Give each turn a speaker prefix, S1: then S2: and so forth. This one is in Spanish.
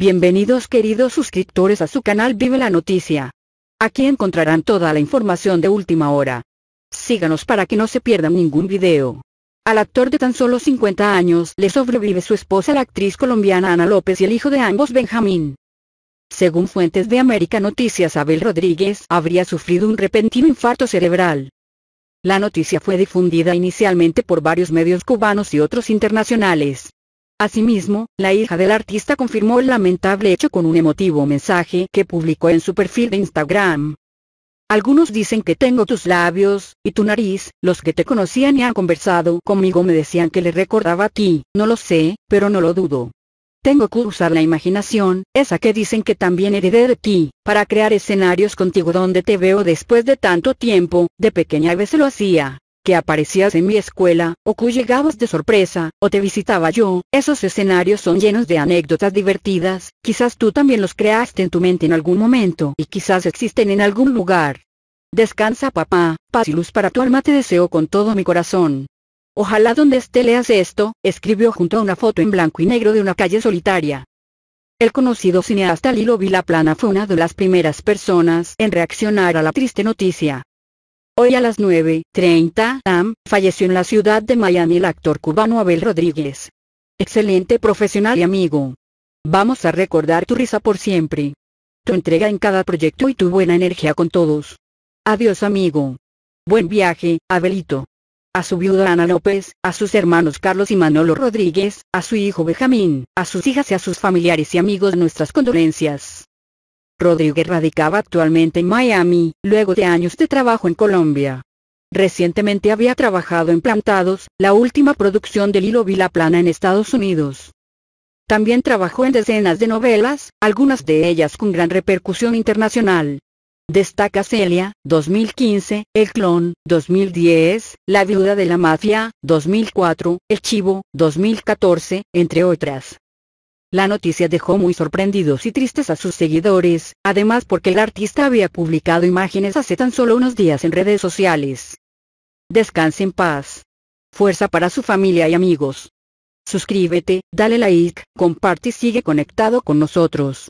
S1: Bienvenidos queridos suscriptores a su canal Vive la Noticia. Aquí encontrarán toda la información de última hora. Síganos para que no se pierdan ningún video. Al actor de tan solo 50 años le sobrevive su esposa la actriz colombiana Ana López y el hijo de ambos Benjamín. Según fuentes de América Noticias Abel Rodríguez habría sufrido un repentino infarto cerebral. La noticia fue difundida inicialmente por varios medios cubanos y otros internacionales. Asimismo, la hija del artista confirmó el lamentable hecho con un emotivo mensaje que publicó en su perfil de Instagram. Algunos dicen que tengo tus labios, y tu nariz, los que te conocían y han conversado conmigo me decían que le recordaba a ti, no lo sé, pero no lo dudo. Tengo que usar la imaginación, esa que dicen que también heredé de ti, para crear escenarios contigo donde te veo después de tanto tiempo, de pequeña vez lo hacía, que aparecías en mi escuela, o que llegabas de sorpresa, o te visitaba yo, esos escenarios son llenos de anécdotas divertidas, quizás tú también los creaste en tu mente en algún momento y quizás existen en algún lugar. Descansa papá, paz y luz para tu alma te deseo con todo mi corazón. Ojalá donde esté leas esto, escribió junto a una foto en blanco y negro de una calle solitaria. El conocido cineasta Lilo Vilaplana fue una de las primeras personas en reaccionar a la triste noticia. Hoy a las 9.30 am, falleció en la ciudad de Miami el actor cubano Abel Rodríguez. Excelente profesional y amigo. Vamos a recordar tu risa por siempre. Tu entrega en cada proyecto y tu buena energía con todos. Adiós amigo. Buen viaje, Abelito. A su viuda Ana López, a sus hermanos Carlos y Manolo Rodríguez, a su hijo Benjamín, a sus hijas y a sus familiares y amigos nuestras condolencias. Rodríguez radicaba actualmente en Miami, luego de años de trabajo en Colombia. Recientemente había trabajado en Plantados, la última producción del Lilo Vila Plana en Estados Unidos. También trabajó en decenas de novelas, algunas de ellas con gran repercusión internacional. Destaca Celia, 2015, El Clon, 2010, La Viuda de la Mafia, 2004, El Chivo, 2014, entre otras. La noticia dejó muy sorprendidos y tristes a sus seguidores, además porque el artista había publicado imágenes hace tan solo unos días en redes sociales. Descanse en paz. Fuerza para su familia y amigos. Suscríbete, dale like, comparte y sigue conectado con nosotros.